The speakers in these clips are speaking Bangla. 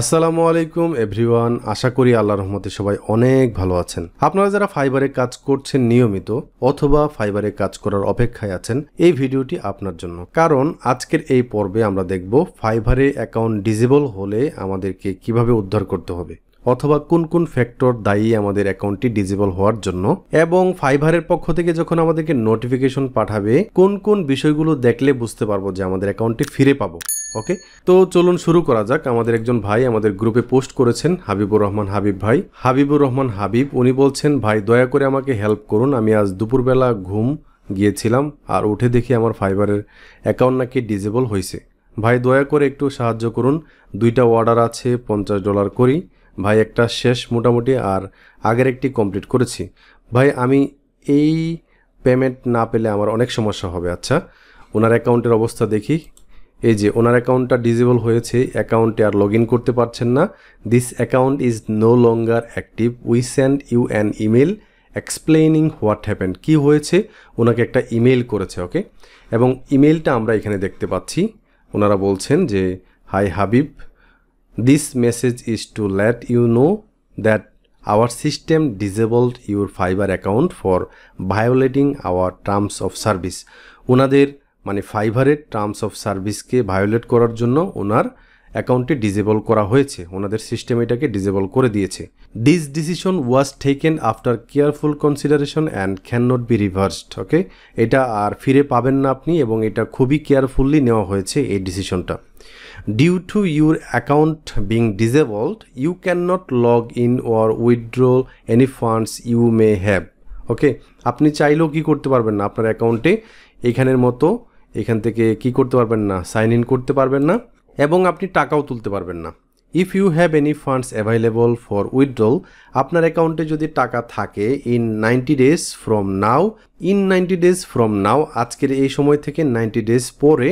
আসসালামু আলাইকুম এভরিওয়ান আশা করি আল্লাহ রহমতে সবাই অনেক ভালো আছেন আপনারা যারা ফাইবারে কাজ করছেন নিয়মিত অথবা ফাইবারে কাজ করার অপেক্ষায় আছেন এই ভিডিওটি আপনার জন্য কারণ আজকের এই পর্বে আমরা দেখব ফাইবারে অ্যাকাউন্ট ডিজেবল হলে আমাদেরকে কিভাবে উদ্ধার করতে হবে অথবা কোন কোন ফ্যাক্টর দায়ী আমাদের অ্যাকাউন্টটি ডিজেবল হওয়ার জন্য এবং ফাইবারের পক্ষ থেকে যখন আমাদেরকে নোটিফিকেশন পাঠাবে কোন কোন বিষয়গুলো দেখলে বুঝতে পারবো যে আমাদের অ্যাকাউন্টটি ফিরে পাবো ওকে তো চলুন শুরু করা যাক আমাদের একজন ভাই আমাদের গ্রুপে পোস্ট করেছেন হাবিবুর রহমান হাবিব ভাই হাবিবুর রহমান হাবিব উনি বলছেন ভাই দয়া করে আমাকে হেল্প করুন আমি আজ দুপুরবেলা ঘুম গিয়েছিলাম আর উঠে দেখি আমার ফাইবারের অ্যাকাউন্ট নাকি ডিজেবল হয়েছে ভাই দয়া করে একটু সাহায্য করুন দুইটা অর্ডার আছে পঞ্চাশ ডলার করি ভাই একটা শেষ মোটামুটি আর আগের একটি কমপ্লিট করেছি ভাই আমি এই পেমেন্ট না পেলে আমার অনেক সমস্যা হবে আচ্ছা ওনার অ্যাকাউন্টের অবস্থা দেখি এই যে ওনার অ্যাকাউন্টটা ডিজেবল হয়েছে অ্যাকাউন্টে আর লগ করতে পারছেন না this account is no longer active we send you an email explaining what happen কি হয়েছে ওনাকে একটা ইমেল করেছে ওকে এবং ইমেলটা আমরা এখানে দেখতে পাচ্ছি ওনারা বলছেন যে hi Habib this message is to let you know that our system disabled your Fiverr account for violating our terms of service ওনাদের মানে ফাইভারের টার্মস অফ সার্ভিসকে ভায়োলেট করার জন্য ওনার অ্যাকাউন্টটি ডিজেবল করা হয়েছে ওনাদের সিস্টেম এটাকে ডিজেবল করে দিয়েছে this decision was taken after careful consideration and can not be reversed okay এটা আর ফিরে পাবেন না আপনি এবং এটা খুবই কেয়ারফুললি নেওয়া হয়েছে এই ডিসিশনটা due to your account being disabled you can not log in or withdraw any funds you may have okay আপনি চাইলেও কি করতে পারবেন না আপনার অ্যাকাউন্টে এখানের মতো এখান থেকে কি করতে পারবেন না সাইন ইন করতে পারবেন না এবং আপনি টাকাও তুলতে পারবেন না if you have any funds available for withdrawal আপনার অ্যাকাউন্টে যদি টাকা থাকে in ninety days from now in ninety days from now আজকের এই সময় থেকে নাইনটি ডেজ পরে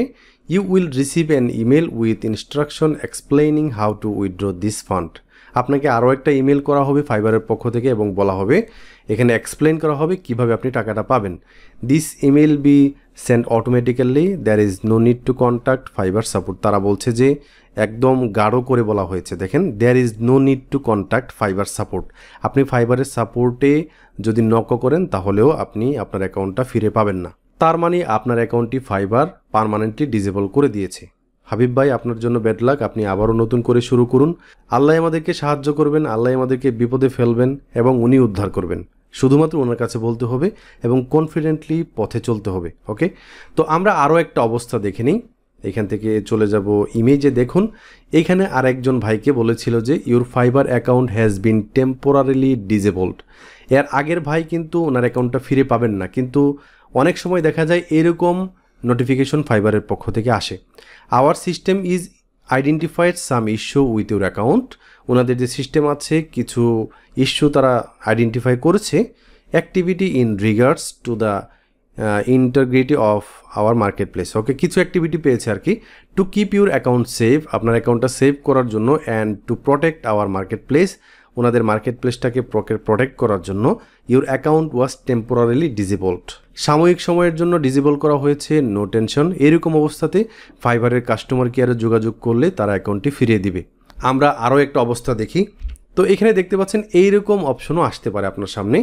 you will receive an email with instruction explaining how to withdraw this fund আপনাকে আরও একটা ইমেল করা হবে ফাইবারের পক্ষ থেকে এবং বলা হবে এখানে এক্সপ্লেন করা হবে কিভাবে আপনি টাকাটা পাবেন this email be send automatically there is no need to contact Fiverr support তারা বলছে যে একদম গাঢ় করে বলা হয়েছে দেখেন there is no need to contact Fiverr support আপনি ফাইবারের সাপোর্টে যদি নক করেন তাহলেও আপনি আপনার অ্যাকাউন্টটা ফিরে পাবেন না তার মানে আপনার অ্যাকাউন্টটি ফাইবার পারমানেন্টলি ডিজেবল করে দিয়েছে হাবিব ভাই আপনার জন্য ব্যাড লাক আপনি আবারও নতুন করে শুরু করুন আল্লাহ আমাদেরকে সাহায্য করবেন আল্লাহ আমাদেরকে বিপদে ফেলবেন এবং উনি উদ্ধার করবেন শুধুমাত্র ওনার কাছে বলতে হবে এবং কনফিডেন্টলি পথে চলতে হবে ওকে তো আমরা আরও একটা অবস্থা দেখে নিই এখান থেকে চলে যাব ইমেজে দেখুন এখানে আর একজন ভাইকে বলেছিল যে your Fiverr account has been temporarily disabled এর আগের ভাই কিন্তু ওনার অ্যাকাউন্টটা ফিরে পাবেন না কিন্তু অনেক সময় দেখা যায় এরকম নোটিফিকেশন ফাইবারের পক্ষ থেকে আসে our system is identified some issue with your account ওনাদের যে সিস্টেম আছে কিছু ইস্যু তারা আইডেন্টিফাই করেছে activity in regards to the integrity of our market place okay কিছু অ্যাক্টিভিটি পেয়েছে আর কি to keep your account save আপনার অ্যাকাউন্টটা সেভ করার জন্য and to protect our market place ওনাদের মার্কেট প্লেসটাকে প্রোটেক্ট করার জন্য your account was temporarily disabled সাময়িক সময়ের জন্য ডিজেবল করা হয়েছে নো টেনশন এরকম অবস্থাতে ফাইবারের কাস্টমার কেয়ারে যোগাযোগ করলে তারা অ্যাকাউন্টটি ফিরিয়ে দিবে আমরা আরও একটা অবস্থা দেখি তো এখানে দেখতে পাচ্ছেন এইরকম অপশনও আসতে পারে আপনার সামনে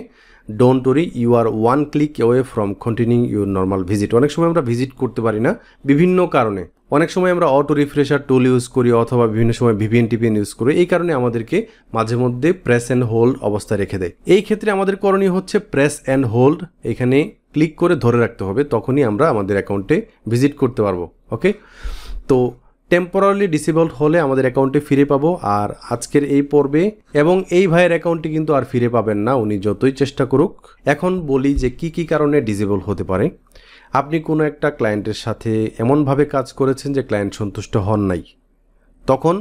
don't worry you are one click away from continue your normal visit অনেক সময় আমরা ভিজিট করতে পারি না বিভিন্ন কারণে অনেক সময় আমরা অটো রিফ্রেশার টুল ইউজ করি অথবা বিভিন্ন সময় ভিভিএন টিপিএন ইউজ করি এই কারণে আমাদেরকে মাঝে মধ্যে প্রেস অ্যান্ড হোল্ড অবস্থায় রেখে দেয় এই ক্ষেত্রে আমাদের করণীয় হচ্ছে প্রেস অ্যান্ড হোল্ড এখানে ক্লিক করে ধরে রাখতে হবে তখনই আমরা আমাদের অ্যাকাউন্টে ভিজিট করতে পারবো ওকে তো টেম্পোরারিলি ডিসেবলড হলে আমাদের অ্যাকাউন্টে ফিরে পাবো আর আজকের এই পর্বে এবং এই ভাইয়ের অ্যাকাউন্টটি কিন্তু আর ফিরে পাবেন না উনি যতই চেষ্টা করুক এখন বলি যে কি কি কারণে ডিসেবল হতে পারে আপনি কোনো একটা ক্লায়েন্টের সাথে এমনভাবে কাজ করেছেন যে ক্লায়েন্ট সন্তুষ্ট হন নাই তখন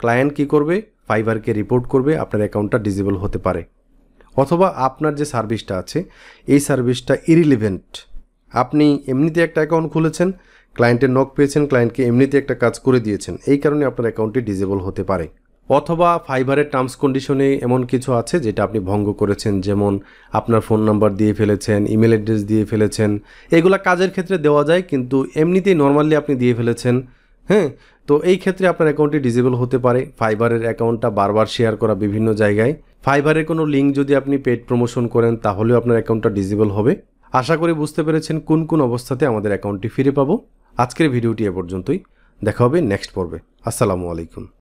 ক্লায়েন্ট কি করবে ফাইবারকে রিপোর্ট করবে আপনার অ্যাকাউন্টটা ডিজেবল হতে পারে অথবা আপনার যে সার্ভিসটা আছে এই সার্ভিসটা ইরিলিভেন্ট আপনি এমনিতে একটা অ্যাকাউন্ট খুলেছেন ক্লায়েন্টের নক পেয়েছেন ক্লায়েন্টকে এমনিতে একটা কাজ করে দিয়েছেন এই কারণে আপনার অ্যাকাউন্টটি ডিজেবল হতে পারে অথবা ফাইবারের টার্মস কন্ডিশনে এমন কিছু আছে যেটা আপনি ভঙ্গ করেছেন যেমন আপনার ফোন নাম্বার দিয়ে ফেলেছেন ইমেল অ্যাড্রেস দিয়ে ফেলেছেন এগুলা কাজের ক্ষেত্রে দেওয়া যায় কিন্তু এমনিতেই নর্মালি আপনি দিয়ে ফেলেছেন হ্যাঁ তো এই ক্ষেত্রে আপনার অ্যাকাউন্টটি ডিজেবল হতে পারে ফাইবারের অ্যাকাউন্টটা বারবার শেয়ার করা বিভিন্ন জায়গায় ফাইবারের কোনো লিঙ্ক যদি আপনি পেড প্রমোশন করেন তাহলেও আপনার অ্যাকাউন্টটা ডিজেবল হবে আশা করি বুঝতে পেরেছেন কোন কোন অবস্থাতে আমাদের অ্যাকাউন্টটি ফিরে পাবো আজকের ভিডিওটি এ পর্যন্তই দেখা হবে নেক্সট পর্বে আসসালামু আলাইকুম